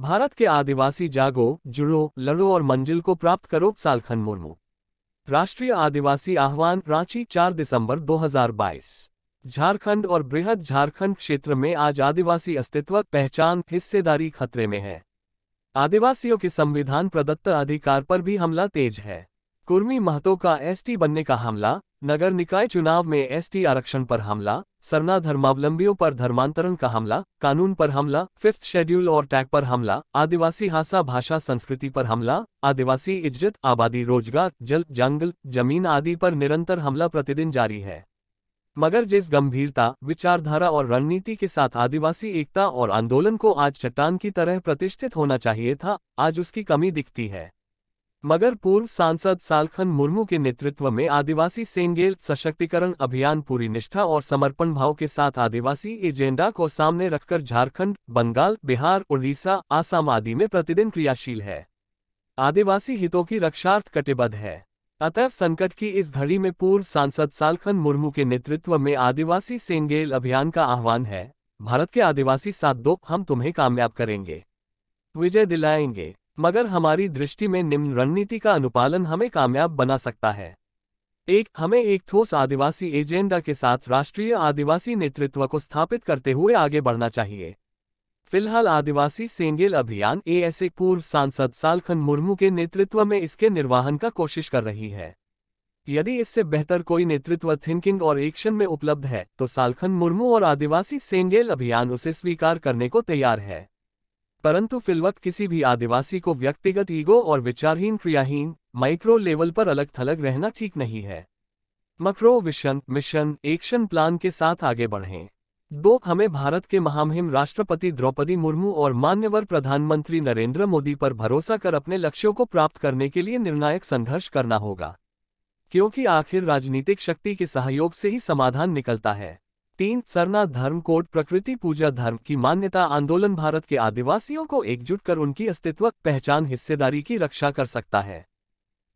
भारत के आदिवासी जागो जुड़ो लड़ो और मंजिल को प्राप्त करो सालखन मुर्मू राष्ट्रीय आदिवासी आह्वान रांची 4 दिसंबर 2022 झारखंड और बृहद झारखंड क्षेत्र में आज आदिवासी अस्तित्व पहचान हिस्सेदारी खतरे में है आदिवासियों के संविधान प्रदत्त अधिकार पर भी हमला तेज है कुर्मी महतो का एसटी बनने का हमला नगर निकाय चुनाव में एसटी आरक्षण पर हमला सरना धर्मावलंबियों पर धर्मांतरण का हमला कानून पर हमला फिफ्थ शेड्यूल और टैग पर हमला आदिवासी हासा भाषा संस्कृति पर हमला आदिवासी इज्जत आबादी रोजगार जल जंगल जमीन आदि पर निरंतर हमला प्रतिदिन जारी है मगर जिस गंभीरता विचारधारा और रणनीति के साथ आदिवासी एकता और आंदोलन को आज चट्टान की तरह प्रतिष्ठित होना चाहिए था आज उसकी कमी दिखती है मगर पूर्व सांसद सालखन मुर्मू के नेतृत्व में आदिवासी सेंगेल सशक्तिकरण अभियान पूरी निष्ठा और समर्पण भाव के साथ आदिवासी एजेंडा को सामने रखकर झारखंड बंगाल बिहार उड़ीसा आसाम आदि में प्रतिदिन क्रियाशील है आदिवासी हितों की रक्षार्थ कटिबद्ध है अतः संकट की इस घड़ी में पूर्व सांसद सालखन मुर्मू के नेतृत्व में आदिवासी सेंगेल अभियान का आह्वान है भारत के आदिवासी साथ दो हम तुम्हें कामयाब करेंगे विजय दिलाएंगे मगर हमारी दृष्टि में निम्न रणनीति का अनुपालन हमें कामयाब बना सकता है एक हमें एक ठोस आदिवासी एजेंडा के साथ राष्ट्रीय आदिवासी नेतृत्व को स्थापित करते हुए आगे बढ़ना चाहिए फिलहाल आदिवासी सेंगेल अभियान एएसए पूर्व सांसद सालखन मुर्मू के नेतृत्व में इसके निर्वाहन का कोशिश कर रही है यदि इससे बेहतर कोई नेतृत्व थिंकिंग और एक्शन में उपलब्ध है तो सालखन मुर्मू और आदिवासी सेंगेल अभियान उसे स्वीकार करने को तैयार है परंतु फिलवक्त किसी भी आदिवासी को व्यक्तिगत ईगो और विचारहीन क्रियाहीन माइक्रो लेवल पर अलग थलग रहना ठीक नहीं है मक्रो विशन मिशन एक्शन प्लान के साथ आगे बढ़ें दो हमें भारत के महामहिम राष्ट्रपति द्रौपदी मुर्मू और मान्यवर प्रधानमंत्री नरेंद्र मोदी पर भरोसा कर अपने लक्ष्यों को प्राप्त करने के लिए निर्णायक संघर्ष करना होगा क्योंकि आखिर राजनीतिक शक्ति के सहयोग से ही समाधान निकलता है तीन सरना धर्म कोड प्रकृति पूजा धर्म की मान्यता आंदोलन भारत के आदिवासियों को एकजुट कर उनकी अस्तित्व पहचान हिस्सेदारी की रक्षा कर सकता है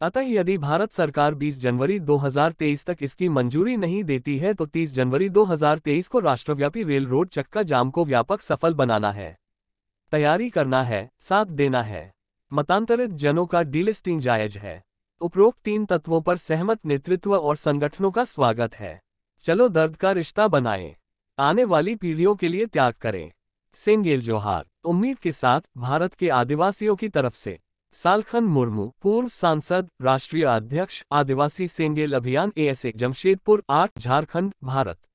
अतः यदि भारत सरकार 20 जनवरी 2023 तक इसकी मंजूरी नहीं देती है तो 30 जनवरी 2023 को राष्ट्रव्यापी रेल रोड चक्का जाम को व्यापक सफल बनाना है तैयारी करना है साथ देना है मतांतरित जनों का डीलिस्टिंग जायज है उपरोक्त तीन तत्वों पर सहमत नेतृत्व और संगठनों का स्वागत है चलो दर्द का रिश्ता बनाएं आने वाली पीढ़ियों के लिए त्याग करें सिंगेल जोहार उम्मीद के साथ भारत के आदिवासियों की तरफ से सालखन मुर्मू पूर्व सांसद राष्ट्रीय अध्यक्ष आदिवासी सेंगेल अभियान एएसए जमशेदपुर आठ झारखंड भारत